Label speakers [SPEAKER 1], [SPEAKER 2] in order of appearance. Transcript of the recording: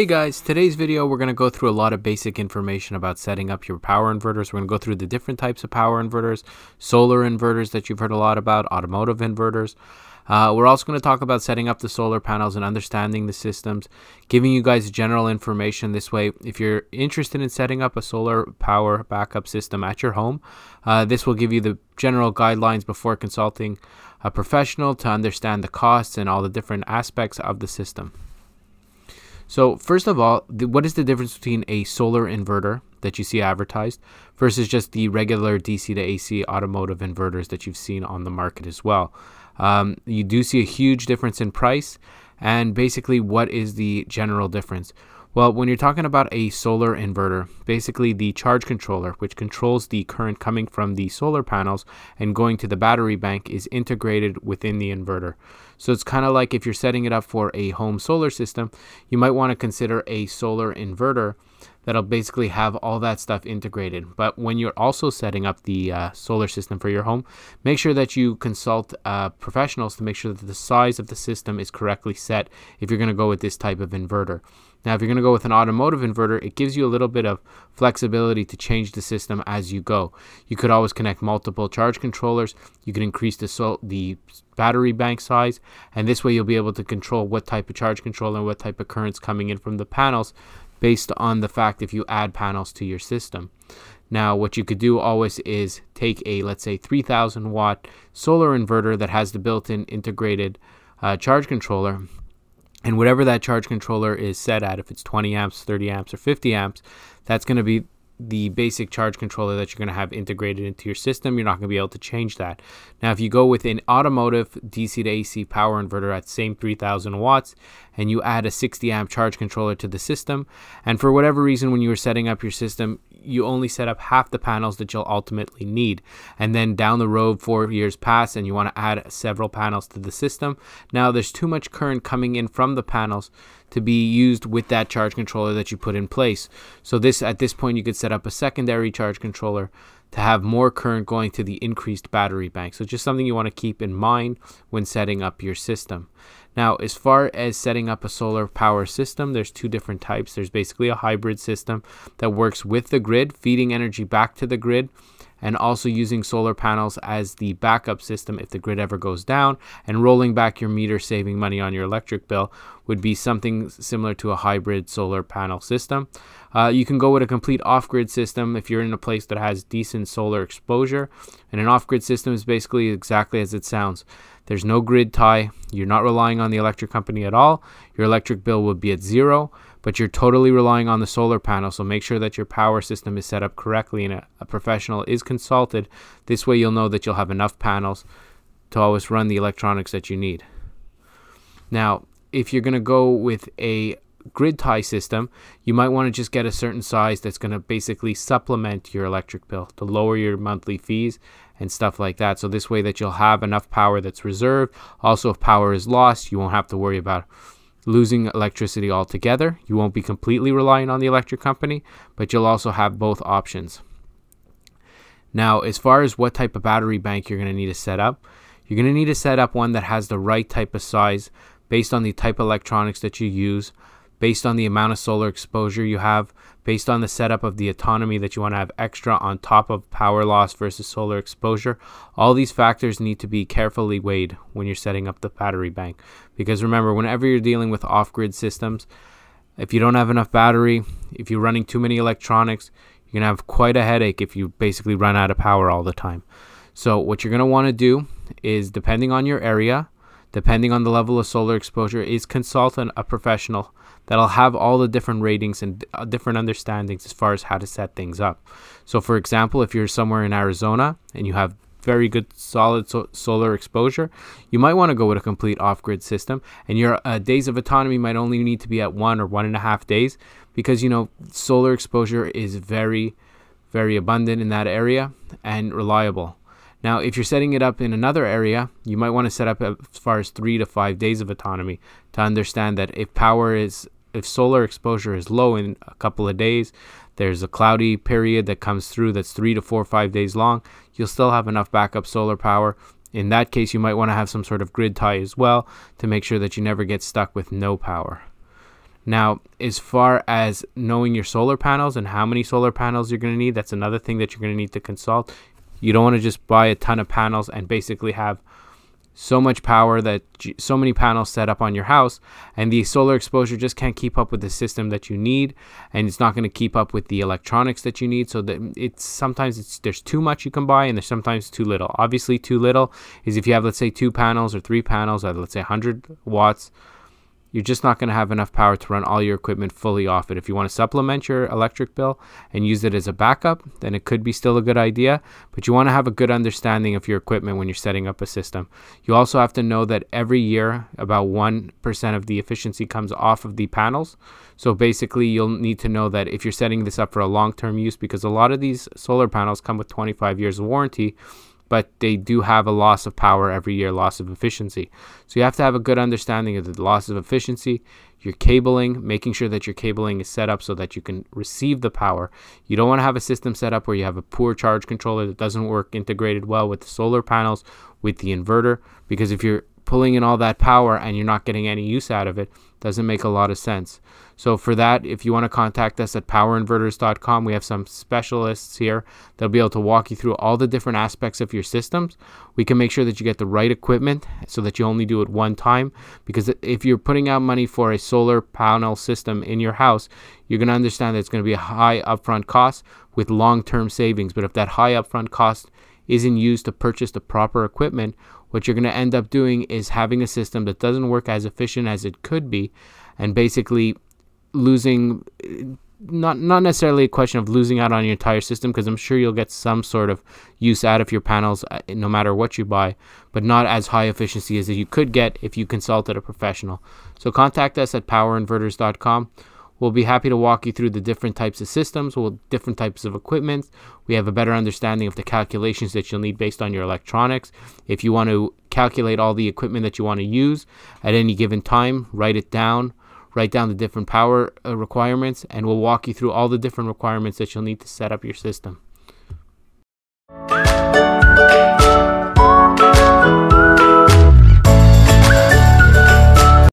[SPEAKER 1] Hey guys, today's video we're going to go through a lot of basic information about setting up your power inverters. We're going to go through the different types of power inverters, solar inverters that you've heard a lot about, automotive inverters. Uh, we're also going to talk about setting up the solar panels and understanding the systems, giving you guys general information. This way, if you're interested in setting up a solar power backup system at your home, uh, this will give you the general guidelines before consulting a professional to understand the costs and all the different aspects of the system. So first of all, the, what is the difference between a solar inverter that you see advertised versus just the regular DC to AC automotive inverters that you've seen on the market as well? Um, you do see a huge difference in price and basically what is the general difference? Well, when you're talking about a solar inverter, basically the charge controller, which controls the current coming from the solar panels and going to the battery bank, is integrated within the inverter. So it's kind of like if you're setting it up for a home solar system, you might want to consider a solar inverter that'll basically have all that stuff integrated. But when you're also setting up the uh, solar system for your home, make sure that you consult uh, professionals to make sure that the size of the system is correctly set if you're going to go with this type of inverter. Now, if you're going to go with an automotive inverter, it gives you a little bit of flexibility to change the system as you go. You could always connect multiple charge controllers. You can increase the, sol- the battery bank size, and this way you'll be able to control what type of charge controller and what type of currents coming in from the panels based on the fact if you add panels to your system. Now, what you could do always is take a, let's say, 3000 watt solar inverter that has the built in integrated uh, charge controller. And whatever that charge controller is set at, if it's 20 amps, 30 amps, or 50 amps, that's going to be the basic charge controller that you're going to have integrated into your system. You're not going to be able to change that. Now, if you go with an automotive DC to AC power inverter at same 3000 watts and you add a 60 amp charge controller to the system, and for whatever reason, when you were setting up your system, you only set up half the panels that you'll ultimately need. And then down the road, four years pass and you want to add several panels to the system. Now, there's too much current coming in from the panels to be used with that charge controller that you put in place. So this at this point you could set up a secondary charge controller to have more current going to the increased battery bank. So just something you want to keep in mind when setting up your system. Now, as far as setting up a solar power system, there's two different types. There's basically a hybrid system that works with the grid, feeding energy back to the grid and also using solar panels as the backup system if the grid ever goes down and rolling back your meter saving money on your electric bill would be something similar to a hybrid solar panel system. Uh, you can go with a complete off-grid system if you're in a place that has decent solar exposure and an off-grid system is basically exactly as it sounds. There's no grid tie, you're not relying on the electric company at all, your electric bill would be at zero but you're totally relying on the solar panel, so make sure that your power system is set up correctly and a, a professional is consulted. This way you'll know that you'll have enough panels to always run the electronics that you need. Now, if you're going to go with a grid tie system, you might want to just get a certain size that's going to basically supplement your electric bill to lower your monthly fees and stuff like that. So this way that you'll have enough power that's reserved. Also, if power is lost, you won't have to worry about losing electricity altogether. You won't be completely relying on the electric company, but you'll also have both options. Now, as far as what type of battery bank you're going to need to set up, you're going to need to set up one that has the right type of size based on the type of electronics that you use, based on the amount of solar exposure you have, based on the setup of the autonomy that you want to have extra on top of power loss versus solar exposure. All these factors need to be carefully weighed when you're setting up the battery bank. Because remember, whenever you're dealing with off grid systems, if you don't have enough battery, if you're running too many electronics, you're going to have quite a headache if you basically run out of power all the time. So, what you're going to want to do is, depending on your area, depending on the level of solar exposure, is consult an, a professional that'll have all the different ratings and uh, different understandings as far as how to set things up. So, for example, if you're somewhere in Arizona and you have very good solid so solar exposure, you might want to go with a complete off grid system. And your uh, days of autonomy might only need to be at one or one and a half days because, you know, solar exposure is very, very abundant in that area and reliable. Now, if you're setting it up in another area, you might want to set up as far as three to five days of autonomy to understand that if power is, if solar exposure is low in a couple of days, there's a cloudy period that comes through that's three to four, or five days long, you'll still have enough backup solar power. In that case, you might want to have some sort of grid tie as well to make sure that you never get stuck with no power. Now, as far as knowing your solar panels and how many solar panels you're going to need, that's another thing that you're going to need to consult you don't want to just buy a ton of panels and basically have so much power that so many panels set up on your house and the solar exposure just can't keep up with the system that you need and it's not going to keep up with the electronics that you need so that mm, it's sometimes it's there's too much you can buy and there's sometimes too little obviously too little is if you have let's say two panels or three panels or let's say 100 watts you're just not going to have enough power to run all your equipment fully off it. If you want to supplement your electric bill and use it as a backup, then it could be still a good idea, but you want to have a good understanding of your equipment when you're setting up a system. You also have to know that every year about 1% of the efficiency comes off of the panels. So basically, you'll need to know that if you're setting this up for a long-term use because a lot of these solar panels come with 25 years of warranty, but they do have a loss of power every year, loss of efficiency. So you have to have a good understanding of the loss of efficiency, your cabling, making sure that your cabling is set up so that you can receive the power. You don't want to have a system set up where you have a poor charge controller that doesn't work integrated well with the solar panels, with the inverter, because if you're pulling in all that power and you're not getting any use out of it doesn't make a lot of sense. So for that, if you want to contact us at powerinverters.com, we have some specialists here that'll be able to walk you through all the different aspects of your systems. We can make sure that you get the right equipment so that you only do it one time because if you're putting out money for a solar panel system in your house, you're going to understand that it's going to be a high upfront cost with long-term savings, but if that high upfront cost isn't used to purchase the proper equipment, what you're going to end up doing is having a system that doesn't work as efficient as it could be and basically losing not not necessarily a question of losing out on your entire system because I'm sure you'll get some sort of use out of your panels uh, no matter what you buy, but not as high efficiency as you could get if you consulted a professional. So contact us at powerinverters.com We'll be happy to walk you through the different types of systems, well, different types of equipment. We have a better understanding of the calculations that you'll need based on your electronics. If you want to calculate all the equipment that you want to use at any given time, write it down, write down the different power uh, requirements, and we'll walk you through all the different requirements that you'll need to set up your system.